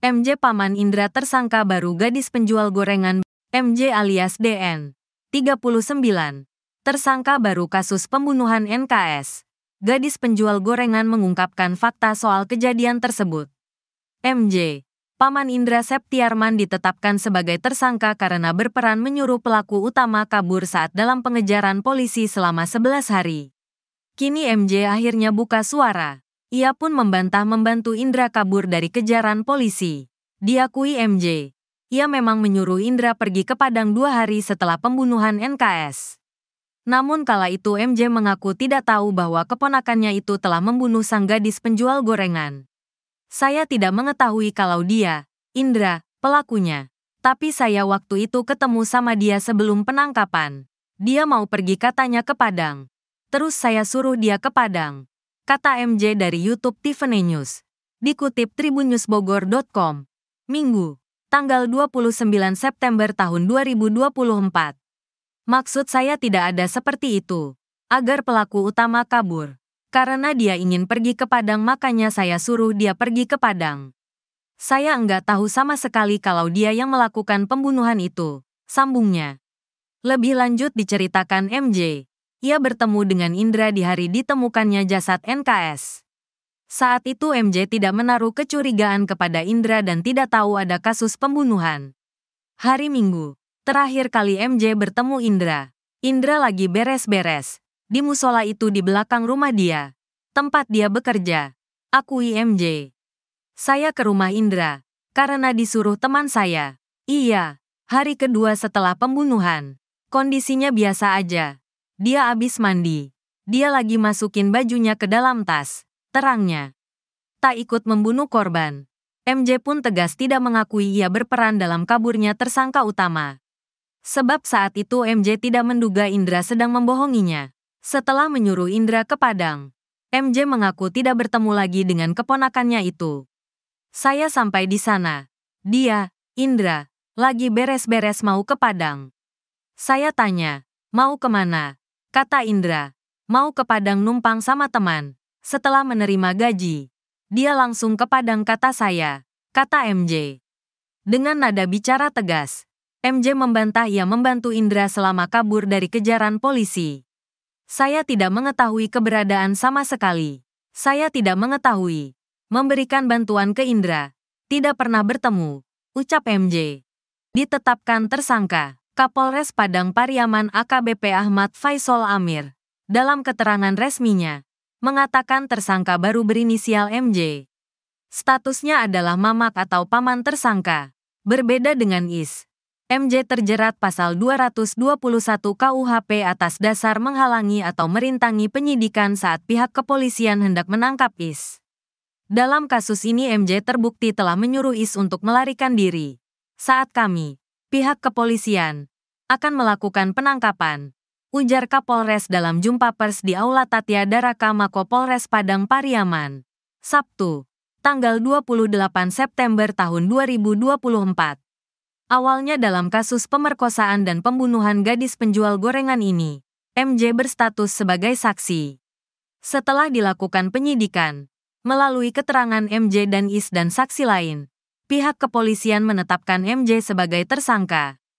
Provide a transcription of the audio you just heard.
MJ Paman Indra tersangka baru gadis penjual gorengan MJ alias DN. 39. Tersangka baru kasus pembunuhan NKS. Gadis penjual gorengan mengungkapkan fakta soal kejadian tersebut. MJ, Paman Indra Septiarman ditetapkan sebagai tersangka karena berperan menyuruh pelaku utama kabur saat dalam pengejaran polisi selama 11 hari. Kini MJ akhirnya buka suara. Ia pun membantah membantu Indra kabur dari kejaran polisi. Diakui MJ, ia memang menyuruh Indra pergi ke Padang dua hari setelah pembunuhan NKS. Namun kala itu MJ mengaku tidak tahu bahwa keponakannya itu telah membunuh sang gadis penjual gorengan. Saya tidak mengetahui kalau dia, Indra, pelakunya. Tapi saya waktu itu ketemu sama dia sebelum penangkapan. Dia mau pergi katanya ke Padang. Terus saya suruh dia ke Padang kata MJ dari YouTube Tiffany News. Dikutip tribunnews.bogor.com, Minggu, tanggal 29 September tahun 2024. Maksud saya tidak ada seperti itu, agar pelaku utama kabur. Karena dia ingin pergi ke Padang makanya saya suruh dia pergi ke Padang. Saya enggak tahu sama sekali kalau dia yang melakukan pembunuhan itu, sambungnya. Lebih lanjut diceritakan MJ ia bertemu dengan Indra di hari ditemukannya jasad NKS. Saat itu MJ tidak menaruh kecurigaan kepada Indra dan tidak tahu ada kasus pembunuhan. Hari Minggu, terakhir kali MJ bertemu Indra. Indra lagi beres-beres, di musola itu di belakang rumah dia. Tempat dia bekerja. Aku IMJ. Saya ke rumah Indra, karena disuruh teman saya. Iya, hari kedua setelah pembunuhan. Kondisinya biasa aja. Dia abis mandi. Dia lagi masukin bajunya ke dalam tas. Terangnya. Tak ikut membunuh korban. MJ pun tegas tidak mengakui ia berperan dalam kaburnya tersangka utama. Sebab saat itu MJ tidak menduga Indra sedang membohonginya. Setelah menyuruh Indra ke Padang, MJ mengaku tidak bertemu lagi dengan keponakannya itu. Saya sampai di sana. Dia, Indra, lagi beres-beres mau ke Padang. Saya tanya, mau kemana? kata Indra, mau ke Padang numpang sama teman. Setelah menerima gaji, dia langsung ke Padang kata saya, kata MJ. Dengan nada bicara tegas, MJ membantah ia membantu Indra selama kabur dari kejaran polisi. Saya tidak mengetahui keberadaan sama sekali. Saya tidak mengetahui. Memberikan bantuan ke Indra. Tidak pernah bertemu, ucap MJ. Ditetapkan tersangka. Kapolres Padang Pariaman AKBP Ahmad Faisal Amir, dalam keterangan resminya, mengatakan tersangka baru berinisial MJ. Statusnya adalah mamak atau paman tersangka, berbeda dengan IS. MJ terjerat pasal 221 KUHP atas dasar menghalangi atau merintangi penyidikan saat pihak kepolisian hendak menangkap IS. Dalam kasus ini MJ terbukti telah menyuruh IS untuk melarikan diri. Saat kami, pihak kepolisian, akan melakukan penangkapan. Ujar Kapolres dalam jumpa pers di Aula Tatya Daraka Mako Polres Padang Pariaman. Sabtu, tanggal 28 September tahun 2024. Awalnya dalam kasus pemerkosaan dan pembunuhan gadis penjual gorengan ini, MJ berstatus sebagai saksi. Setelah dilakukan penyidikan, melalui keterangan MJ dan Is dan saksi lain, pihak kepolisian menetapkan MJ sebagai tersangka.